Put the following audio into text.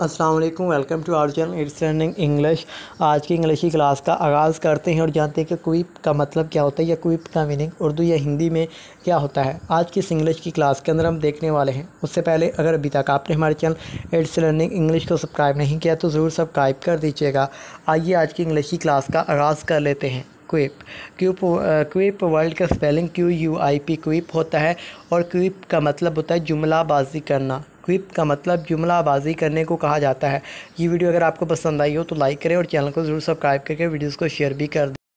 अस्सलाम वालेकुम welcome to our channel it's learning English आज की इंग्लिश की क्लास का आगाज़ करते हैं और जानते हैं कि क्विप का मतलब क्या होता है या क्विप का मीनिंग उर्दू या हिंदी में क्या होता है आज की इस इंग्लिश की क्लास के अंदर हम देखने वाले हैं उससे पहले अगर अभी तक आपने हमारे चैनल इट्स लर्निंग इंग्लिश को सब्सक्राइब नहीं किया तो ज़रूर सब्सक्राइब कर दीजिएगा आइए आज की इंग्लिश की क्लास का आगाज़ कर लेते हैं क्विप क्यूप क्विप वर्ल्ड का spelling Q U I P quip होता है और क्विप का मतलब होता है जुमलाबाजी करना क्विप का मतलब जुमलाबाजी करने को कहा जाता है ये वीडियो अगर आपको पसंद आई हो तो लाइक करें और चैनल को ज़रूर सब्सक्राइब करके वीडियोज़ को शेयर भी कर